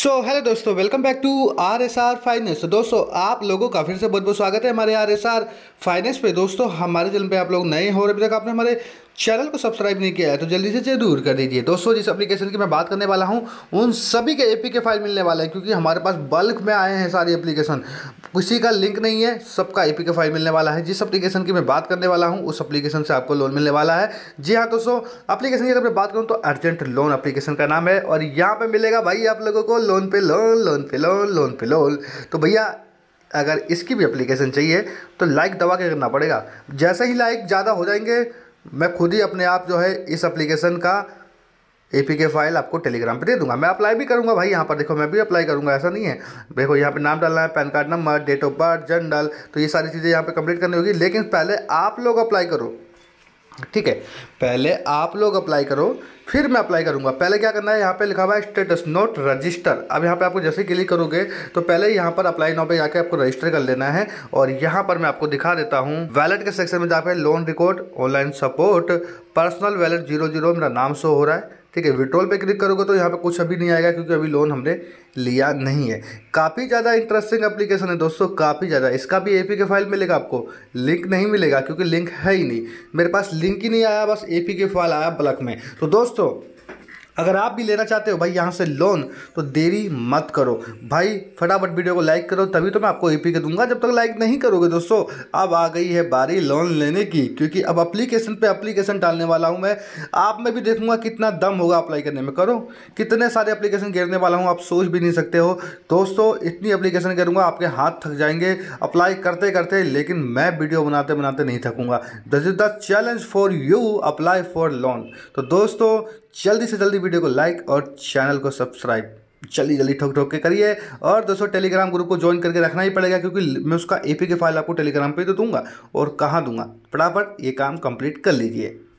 सो so, hello दोस्तों welcome back to R S R finance दोस्तों आप लोगों का फिर से बहुत बहुत स्वागत है हमारे आर एस आर फाइनेंस पे दोस्तों हमारे चैनल पे आप लोग नए हो अभी तक आपने हमारे चैनल को सब्सक्राइब नहीं किया है तो जल्दी से जरूर कर दीजिए दोस्तों जिस एप्लीकेशन की मैं बात करने वाला हूँ उन सभी के ए के फाइल मिलने वाले हैं क्योंकि हमारे पास बल्क में आए हैं सारी एप्लीकेशन किसी का लिंक नहीं है सबका ए पी फाइल मिलने वाला है जिस एप्लीकेशन की मैं बात करने वाला हूँ उस एप्लीकेशन से आपको लोन मिलने वाला है जी हाँ दोस्तों एप्लीकेशन की अगर मैं बात करूँ तो अर्जेंट लोन एप्लीकेशन का नाम है और यहाँ पे मिलेगा भाई आप लोगों को लोन पे लोन लोन पे लोन लोन पे लोन तो भैया अगर इसकी भी अप्लीकेशन चाहिए तो लाइक दबा के करना पड़ेगा जैसे ही लाइक ज़्यादा हो जाएंगे मैं खुद ही अपने आप जो है इस अप्लीकेशन का ए पी के फाइल आपको टेलीग्राम पे दे दूंगा मैं अप्लाई भी करूंगा भाई यहाँ पर देखो मैं भी अप्लाई करूंगा ऐसा नहीं है देखो यहाँ पे नाम डालना है PAN card number date of birth general तो ये सारी चीज़ें यहाँ पे कंप्लीट करनी होगी लेकिन पहले आप लोग अप्लाई करो ठीक है पहले आप लोग अप्लाई करो फिर मैं अप्लाई करूंगा पहले क्या करना है यहाँ पे लिखा हुआ है स्टेटस नोट रजिस्टर अब यहाँ पे आपको जैसे क्लिक करोगे तो पहले यहाँ पर अप्लाई नाउ पे जाके आपको रजिस्टर कर लेना है और यहाँ पर मैं आपको दिखा देता हूँ वैलेट के सेक्शन में जाकर loan record online support personal wallet zero zero मेरा नाम शो हो रहा है ठीक है विड्रॉल पे क्लिक करोगे तो यहाँ पे कुछ अभी नहीं आएगा क्योंकि अभी लोन हमने लिया नहीं है काफ़ी ज़्यादा इंटरेस्टिंग एप्लीकेशन है दोस्तों काफ़ी ज़्यादा इसका भी ए के फाइल मिलेगा आपको लिंक नहीं मिलेगा क्योंकि लिंक है ही नहीं मेरे पास लिंक ही नहीं आया बस ए के फाइल आया ब्लक में तो दोस्तों अगर आप भी लेना चाहते हो भाई यहाँ से लोन तो देरी मत करो भाई फटाफट वीडियो को लाइक करो तभी तो मैं आपको ईपी के दूंगा जब तक लाइक नहीं करोगे दोस्तों अब आ गई है बारी लोन लेने की क्योंकि अब अप्लीकेशन पे अप्लीकेशन डालने वाला हूँ मैं आप में भी देखूंगा कितना दम होगा अप्लाई करने में करो कितने सारे अप्लीकेशन गिरने वाला हूँ आप सोच भी नहीं सकते हो दोस्तों इतनी अप्लीकेशन करूँगा आपके हाथ थक जाएंगे अप्लाई करते करते लेकिन मैं वीडियो बनाते बनाते नहीं थकूँगा this is the challenge for you apply for loan तो दोस्तों जल्दी से जल्दी वीडियो को लाइक और चैनल को सब्सक्राइब जल्दी जल्दी ठोक ठोक के करिए और दोस्तों टेलीग्राम ग्रुप को ज्वाइन करके रखना ही पड़ेगा क्योंकि मैं उसका एपी के फाइल आपको टेलीग्राम पर तो दूंगा और कहाँ दूंगा फटाफट ये काम कंप्लीट कर लीजिए